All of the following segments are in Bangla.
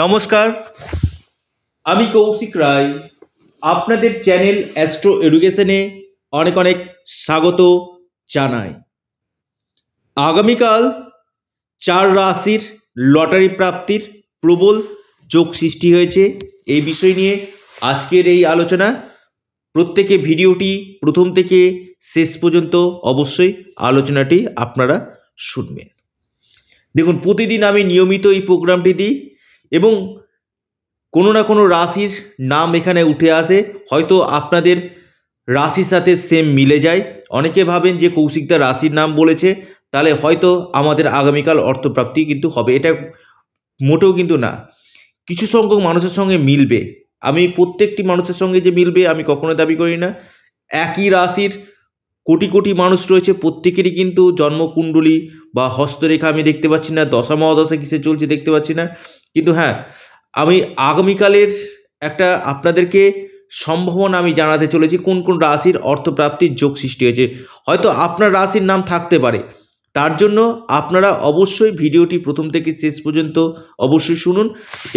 নমস্কার আমি কৌশিক রায় আপনাদের চ্যানেল অ্যাস্ট্রো এডুকেশনে অনেক অনেক স্বাগত জানাই আগামীকাল চার রাশির লটারি প্রাপ্তির প্রবল যোগ সৃষ্টি হয়েছে এই বিষয় নিয়ে আজকের এই আলোচনা প্রত্যেকে ভিডিওটি প্রথম থেকে শেষ পর্যন্ত অবশ্যই আলোচনাটি আপনারা শুনবেন দেখুন প্রতিদিন আমি নিয়মিত এই প্রোগ্রামটি দিই এবং কোনো না কোনো রাশির নাম এখানে উঠে আসে হয়তো আপনাদের রাশির সাথে সেম মিলে যায় অনেকে ভাবেন যে কৌশিকদা রাশির নাম বলেছে তাহলে হয়তো আমাদের আগামীকাল অর্থপ্রাপ্তি কিন্তু হবে এটা মোটেও কিন্তু না কিছু সংখ্যক মানুষের সঙ্গে মিলবে আমি প্রত্যেকটি মানুষের সঙ্গে যে মিলবে আমি কখনো দাবি করি না একই রাশির কোটি কোটি মানুষ রয়েছে প্রত্যেকেরই কিন্তু জন্মকুণ্ডলী বা হস্তরেখা আমি দেখতে পাচ্ছি না দশা মহাদশা কিসে চলছে দেখতে পাচ্ছি না কিন্তু হ্যাঁ আমি আগামীকালের একটা আপনাদেরকে সম্ভাবনা আমি জানাতে চলেছি কোন কোন রাশির অর্থপ্রাপ্তির যোগ সৃষ্টি হয়েছে হয়তো আপনার রাশির নাম থাকতে পারে তার জন্য আপনারা অবশ্যই ভিডিওটি প্রথম থেকে শেষ পর্যন্ত অবশ্যই শুনুন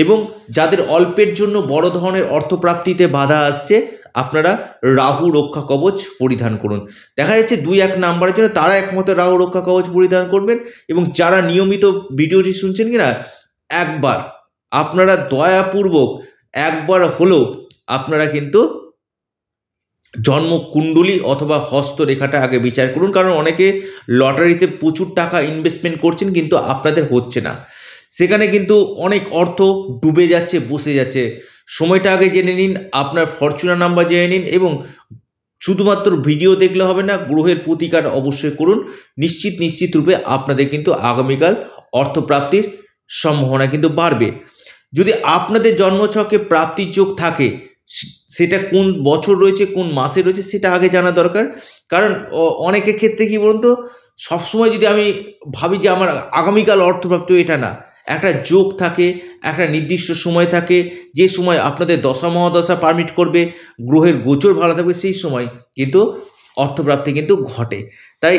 এবং যাদের অল্পের জন্য বড় ধরনের অর্থপ্রাপ্তিতে বাধা আসছে আপনারা রাহু রক্ষা কবচ পরিধান করুন দেখা যাচ্ছে দুই এক নাম্বারের জন্য তারা একমাত্র রাহু রক্ষা কবচ পরিধান করবেন এবং যারা নিয়মিত ভিডিওটি শুনছেন কিনা একবার আপনারা দয়াপূর্বক একবার হলেও আপনারা কিন্তু জন্মকুণ্ডলী অথবা হস্তরেখাটা আগে বিচার করুন কারণ অনেকে লটারিতে প্রচুর টাকা ইনভেস্টমেন্ট করছেন কিন্তু আপনাদের হচ্ছে না সেখানে কিন্তু অনেক অর্থ ডুবে যাচ্ছে বসে যাচ্ছে সময়টা আগে জেনে নিন আপনার ফরচুনা নাম্বার জেনে নিন এবং শুধুমাত্র ভিডিও দেখলে হবে না গ্রহের প্রতিকার অবশ্যই করুন নিশ্চিত নিশ্চিত রূপে আপনাদের কিন্তু আগামীকাল অর্থপ্রাপ্তির সম্ভাবনা কিন্তু বাড়বে যদি আপনাদের জন্মছকে প্রাপ্তির যোগ থাকে সেটা কোন বছর রয়েছে কোন মাসে রয়েছে সেটা আগে জানা দরকার কারণ অনেকের ক্ষেত্রে কি বলুন তো সবসময় যদি আমি ভাবি যে আমার আগামীকাল অর্থপ্রাপ্ত এটা না একটা যোগ থাকে একটা নির্দিষ্ট সময় থাকে যে সময় আপনাদের দশা মহাদশা পারমিট করবে গ্রহের গোচর ভালো থাকবে সেই সময় কিন্তু অর্থপ্রাপ্তি কিন্তু ঘটে তাই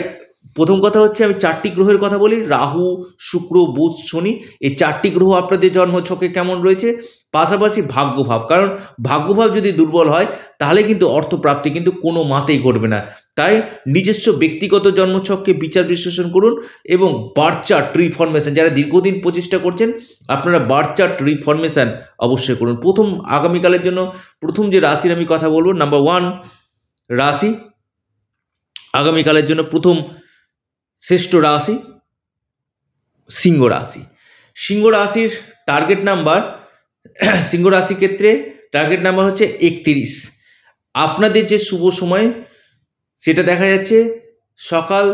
প্রথম কথা হচ্ছে আমি চারটি গ্রহের কথা বলি রাহু শুক্র বুধ শনি এই চারটি গ্রহ আপনাদের জন্ম ছকে কেমন রয়েছে পাশাপাশি ভাগ্যভাব কারণ ভাগ্যভাব যদি দুর্বল হয় তাহলে কিন্তু অর্থপ্রাপ্তি কিন্তু কোনো মাতেই ঘটবে না তাই নিজস্ব ব্যক্তিগত জন্মছককে বিচার বিশ্লেষণ করুন এবং বার্চার্ট রিফরমেশন যারা দীর্ঘদিন প্রচেষ্টা করছেন আপনারা বার্চার্ট রিফরমেশন অবশ্যই করুন প্রথম আগামীকালের জন্য প্রথম যে রাশির আমি কথা বলবো নাম্বার ওয়ান রাশি আগামীকালের জন্য প্রথম শ্রেষ্ঠ রাশি সিংহ রাশি সিংহ রাশির টার্গেট নাম্বার সিংহ রাশির ক্ষেত্রে টার্গেট নাম্বার হচ্ছে একত্রিশ আপনাদের যে শুভ সময় সেটা দেখা যাচ্ছে সকাল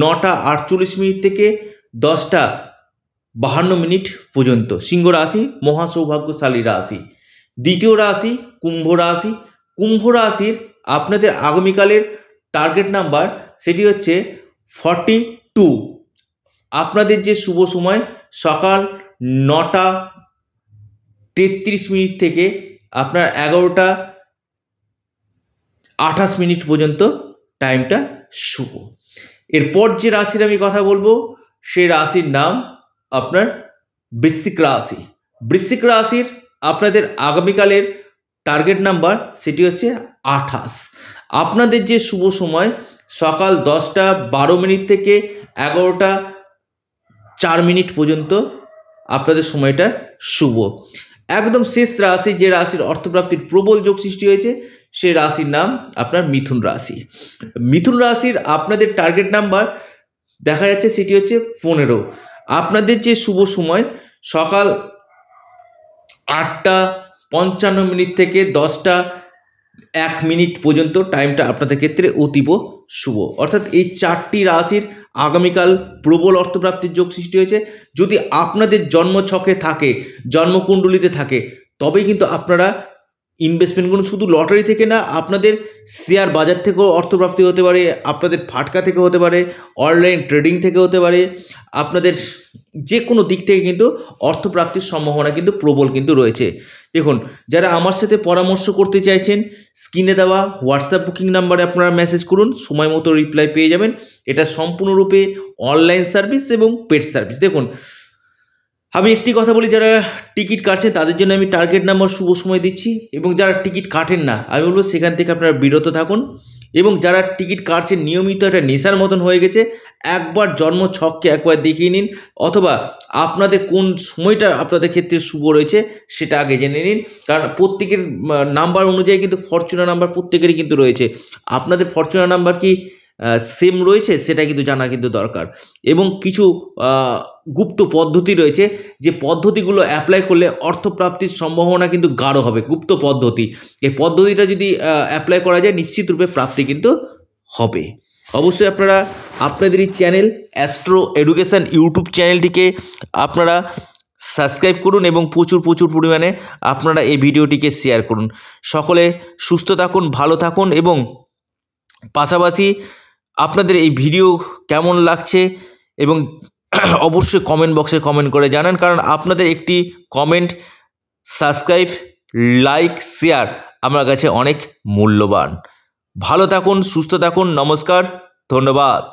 নটা আটচল্লিশ মিনিট থেকে দশটা বাহান্ন মিনিট পর্যন্ত সিংহ রাশি মহাসৌভাগ্যশালী রাশি দ্বিতীয় রাশি কুম্ভ রাশি কুম্ভ রাশির আপনাদের আগামীকালের টার্গেট নাম্বার সেটি হচ্ছে ফর্টি টু আপনাদের যে শুভ সময় সকাল নটা তেত্রিশ মিনিট থেকে আপনার এগারোটা আঠাশ মিনিট পর্যন্ত টাইমটা শুভ এরপর যে রাশির আমি কথা বলবো সে রাশির নাম আপনার বৃশ্চিক রাশি বৃশ্চিক রাশির আপনাদের আগামীকালের টার্গেট নাম্বার সেটি হচ্ছে আঠাশ আপনাদের যে শুভ সময় সকাল দশটা বারো মিনিট থেকে এগারোটা চার মিনিট পর্যন্ত আপনাদের সময়টা শুভ একদম শেষ রাশি যে রাশির অর্থপ্রাপ্তির প্রবল যোগ সৃষ্টি হয়েছে সে রাশির নাম আপনার মিথুন রাশি মিথুন রাশির আপনাদের টার্গেট নাম্বার দেখা যাচ্ছে সেটি হচ্ছে পনেরো আপনাদের যে শুভ সময় সকাল আটটা পঞ্চান্ন মিনিট থেকে দশটা এক মিনিট পর্যন্ত টাইমটা আপনাদের ক্ষেত্রে অতীব শুভ অর্থাৎ এই চারটি রাশির আগামীকাল প্রবল অর্থপ্রাপ্তির যোগ সৃষ্টি হয়েছে যদি আপনাদের জন্ম ছকে থাকে জন্মকুণ্ডলিতে থাকে তবেই কিন্তু আপনারা ইনভেস্টমেন্টগুলো শুধু লটারি থেকে না আপনাদের শেয়ার বাজার থেকেও অর্থপ্রাপ্তি হতে পারে আপনাদের ফাটকা থেকে হতে পারে অনলাইন ট্রেডিং থেকে হতে পারে আপনাদের যে কোনো দিক থেকে কিন্তু অর্থপ্রাপ্তির সম্ভাবনা কিন্তু প্রবল কিন্তু রয়েছে দেখুন যারা আমার সাথে পরামর্শ করতে চাইছেন স্ক্রিনে দেওয়া হোয়াটসঅ্যাপ বুকিং নাম্বারে আপনারা মেসেজ করুন সময় মতো রিপ্লাই পেয়ে যাবেন এটা সম্পূর্ণরূপে অনলাইন সার্ভিস এবং পেড সার্ভিস দেখুন আমি একটি কথা বলি যারা টিকিট কাটছেন তাদের জন্য আমি টার্গেট নাম্বার শুভ সময় দিচ্ছি এবং যারা টিকিট কাটেন না আমি বলবো সেখান থেকে আপনারা বিরত থাকুন এবং যারা টিকিট কাটছেন নিয়মিত একটা নেশার মতন হয়ে গেছে একবার জন্ম ছককে একবার দেখিয়ে নিন অথবা আপনাদের কোন সময়টা আপনাদের ক্ষেত্রে শুভ রয়েছে সেটা আগে জেনে নিন কারণ প্রত্যেকের নাম্বার অনুযায়ী কিন্তু ফরচুনা নাম্বার প্রত্যেকেরই কিন্তু রয়েছে আপনাদের ফরচুনা নাম্বার কি সেম রয়েছে সেটা কিন্তু জানা কিন্তু দরকার এবং কিছু গুপ্ত পদ্ধতি রয়েছে যে পদ্ধতিগুলো অ্যাপ্লাই করলে অর্থপ্রাপ্তির সম্ভাবনা কিন্তু গাঢ় হবে গুপ্ত পদ্ধতি এই পদ্ধতিটা যদি অ্যাপ্লাই করা যায় নিশ্চিতরূপে প্রাপ্তি কিন্তু হবে অবশ্যই আপনারা আপনাদের এই চ্যানেল অ্যাস্ট্রো এডুকেশান ইউটিউব চ্যানেলটিকে আপনারা সাবস্ক্রাইব করুন এবং প্রচুর প্রচুর পরিমাণে আপনারা এই ভিডিওটিকে শেয়ার করুন সকলে সুস্থ থাকুন ভালো থাকুন এবং পাশাপাশি আপনাদের এই ভিডিও কেমন লাগছে এবং অবশ্যই কমেন্ট বক্সে কমেন্ট করে জানান কারণ আপনাদের একটি কমেন্ট সাবস্ক্রাইব লাইক শেয়ার আমার কাছে অনেক মূল্যবান ভালো থাকুন সুস্থ থাকুন নমস্কার ধন্যবাদ